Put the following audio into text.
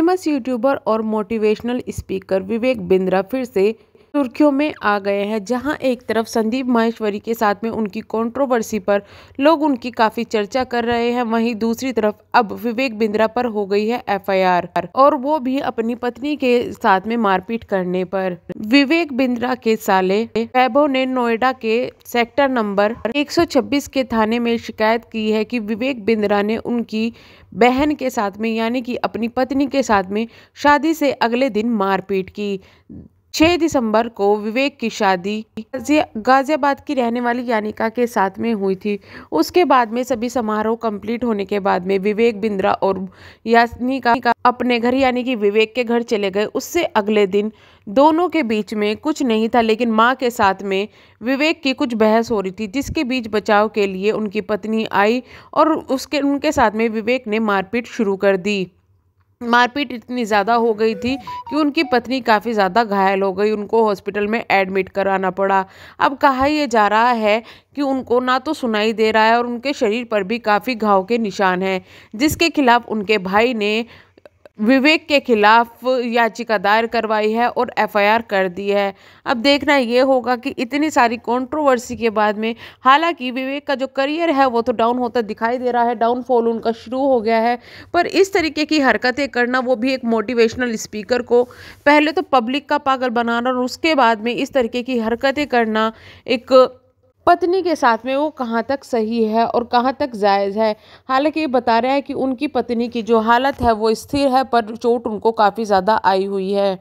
famous YouTuber और motivational speaker Vivek Bindra फिर से सुर्खियों में आ गए हैं जहां एक तरफ संदीप माहेश्वरी के साथ में उनकी कंट्रोवर्सी पर लोग उनकी काफी चर्चा कर रहे हैं वहीं दूसरी तरफ अब विवेक बिंद्रा पर हो गई है एफआईआर और वो भी अपनी पत्नी के साथ में मारपीट करने पर विवेक बिंद्रा के साले वैभव ने नोएडा के सेक्टर नंबर एक के थाने में शिकायत की है की विवेक बिंद्रा ने उनकी बहन के साथ में यानी कि अपनी पत्नी के साथ में शादी से अगले दिन मारपीट की 6 दिसंबर को विवेक की शादी गाजियाबाद की रहने वाली यानिका के साथ में हुई थी उसके बाद में सभी समारोह कंप्लीट होने के बाद में विवेक बिंद्रा और यानिका अपने घर यानी कि विवेक के घर चले गए उससे अगले दिन दोनों के बीच में कुछ नहीं था लेकिन माँ के साथ में विवेक की कुछ बहस हो रही थी जिसके बीच बचाव के लिए उनकी पत्नी आई और उसके उनके साथ में विवेक ने मारपीट शुरू कर दी मारपीट इतनी ज़्यादा हो गई थी कि उनकी पत्नी काफ़ी ज़्यादा घायल हो गई उनको हॉस्पिटल में एडमिट कराना पड़ा अब कहा यह जा रहा है कि उनको ना तो सुनाई दे रहा है और उनके शरीर पर भी काफ़ी घाव के निशान हैं जिसके खिलाफ उनके भाई ने विवेक के खिलाफ याचिका दायर करवाई है और एफआईआर कर दी है अब देखना ये होगा कि इतनी सारी कंट्रोवर्सी के बाद में हालांकि विवेक का जो करियर है वो तो डाउन होता दिखाई दे रहा है डाउनफॉल उनका शुरू हो गया है पर इस तरीके की हरकतें करना वो भी एक मोटिवेशनल स्पीकर को पहले तो पब्लिक का पागल बनाना और उसके बाद में इस तरीके की हरकतें करना एक पत्नी के साथ में वो कहाँ तक सही है और कहाँ तक जायज़ है हालांकि ये बता रहा है कि उनकी पत्नी की जो हालत है वो स्थिर है पर चोट उनको काफ़ी ज़्यादा आई हुई है